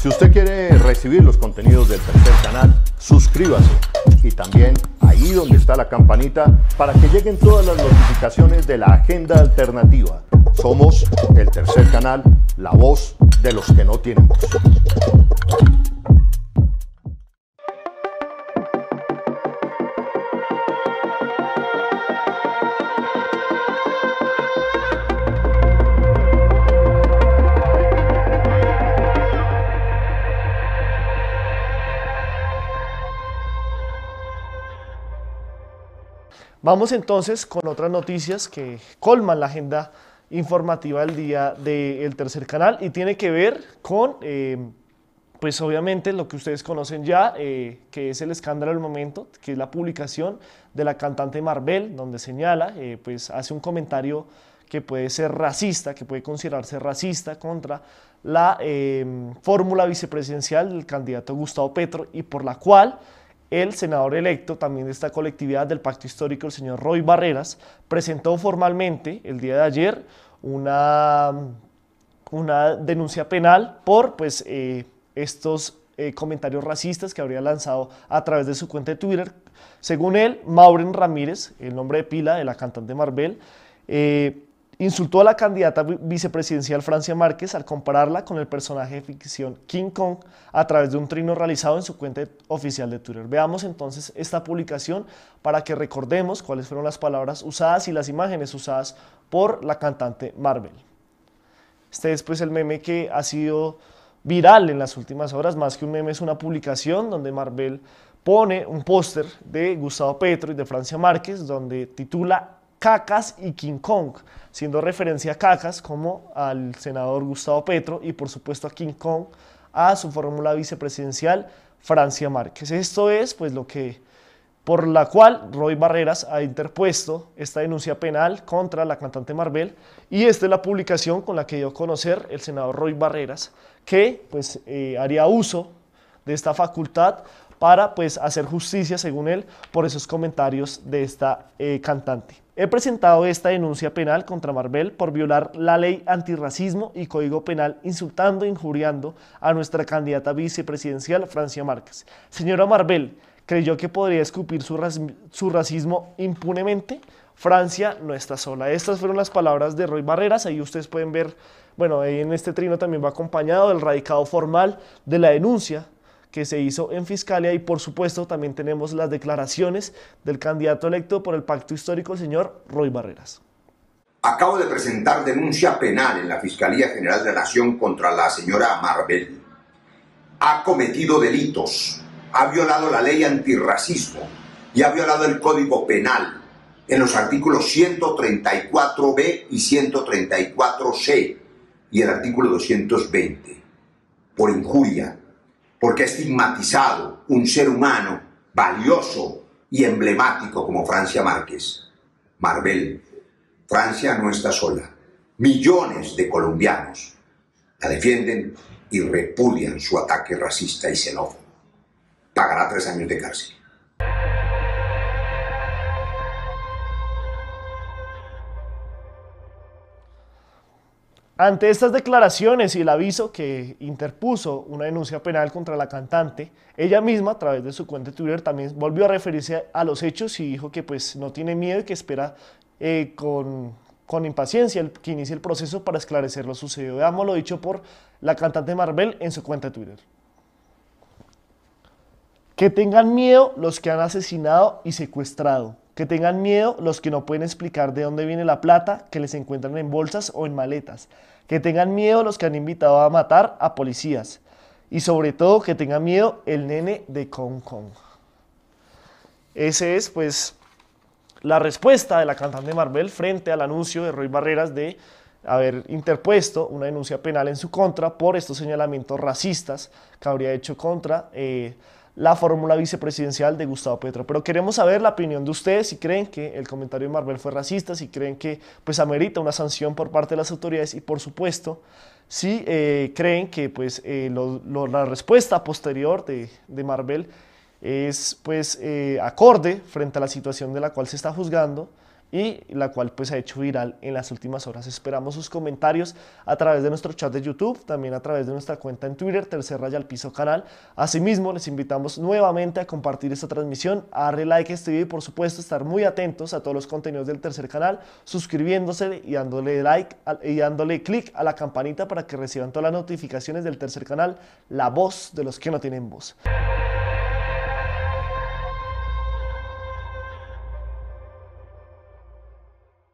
Si usted quiere recibir los contenidos del tercer canal, suscríbase y también ahí donde está la campanita para que lleguen todas las notificaciones de la agenda alternativa. Somos el tercer canal, la voz de los que no tienen voz. Vamos entonces con otras noticias que colman la agenda informativa del día del tercer canal y tiene que ver con, eh, pues obviamente lo que ustedes conocen ya, eh, que es el escándalo del momento, que es la publicación de la cantante Marbel, donde señala, eh, pues hace un comentario que puede ser racista, que puede considerarse racista contra la fórmula vicepresidencial del candidato Gustavo Petro y por la cual el senador electo también de esta colectividad del Pacto Histórico, el señor Roy Barreras, presentó formalmente el día de ayer una, una denuncia penal por pues, eh, estos eh, comentarios racistas que habría lanzado a través de su cuenta de Twitter. Según él, Mauren Ramírez, el nombre de pila de la cantante Marvel. eh, Insultó a la candidata vicepresidencial Francia Márquez al compararla con el personaje de ficción King Kong a través de un trino realizado en su cuenta oficial de Twitter. Veamos entonces esta publicación para que recordemos cuáles fueron las palabras usadas y las imágenes usadas por la cantante Marvel. Este es pues el meme que ha sido viral en las últimas horas, más que un meme es una publicación donde Marvel pone un póster de Gustavo Petro y de Francia Márquez donde titula Cacas y King Kong, siendo referencia a Cacas como al senador Gustavo Petro y por supuesto a King Kong a su fórmula vicepresidencial Francia Márquez. Esto es pues lo que por la cual Roy Barreras ha interpuesto esta denuncia penal contra la cantante Marvel y esta es la publicación con la que dio a conocer el senador Roy Barreras que pues eh, haría uso de esta facultad para pues hacer justicia, según él, por esos comentarios de esta eh, cantante. He presentado esta denuncia penal contra Marvel por violar la ley antirracismo y código penal insultando e injuriando a nuestra candidata vicepresidencial Francia Márquez. Señora Marvel, ¿creyó que podría escupir su, racismo impunemente? Francia no está sola. Estas fueron las palabras de Roy Barreras. Ahí ustedes pueden ver, bueno, ahí en este trino también va acompañado del radicado formal de la denuncia que se hizo en Fiscalía y por supuesto también tenemos las declaraciones del candidato electo por el pacto histórico, señor Roy Barreras. Acabo de presentar denuncia penal en la Fiscalía General de la Nación contra la señora Marbel. Ha cometido delitos, ha violado la ley antirracismo y ha violado el Código Penal en los artículos 134b y 134c y el artículo 220 por injuria, porque ha estigmatizado un ser humano valioso y emblemático como Francia Márquez. Marvel, Francia no está sola. Millones de colombianos la defienden y repudian su ataque racista y xenófobo. Pagará tres años de cárcel. Ante estas declaraciones y el aviso que interpuso una denuncia penal contra la cantante, ella misma a través de su cuenta de Twitter también volvió a referirse a los hechos y dijo que pues no tiene miedo y que espera eh, con, con, impaciencia el, que inicie el proceso para esclarecer lo sucedido. Veamos lo dicho por la cantante Marvel en su cuenta de Twitter. Que tengan miedo los que han asesinado y secuestrado. Que tengan miedo los que no pueden explicar de dónde viene la plata que les encuentran en bolsas o en maletas. Que tengan miedo los que han invitado a matar a policías. Y sobre todo que tengan miedo el nene de Kong Kong. Ese es pues la respuesta de la cantante Marvel frente al anuncio de Roy Barreras de haber interpuesto una denuncia penal en su contra por estos señalamientos racistas que habría hecho contra eh, la fórmula vicepresidencial de Gustavo Petro. Pero queremos saber la opinión de ustedes, si creen que el comentario de Marvel fue racista, si creen que pues amerita una sanción por parte de las autoridades y por supuesto si eh, creen que pues eh, la respuesta posterior de, Marvel es pues eh, acorde frente a la situación de la cual se está juzgando y la cual pues ha hecho viral en las últimas horas. Esperamos sus comentarios a través de nuestro chat de YouTube, también a través de nuestra cuenta en Twitter, Tercer Raya al Piso Canal. Asimismo, les invitamos nuevamente a compartir esta transmisión, a darle like a este video y por supuesto estar muy atentos a todos los contenidos del Tercer Canal, suscribiéndose y dándole like y dándole clic a la campanita para que reciban todas las notificaciones del Tercer Canal, la voz de los que no tienen voz.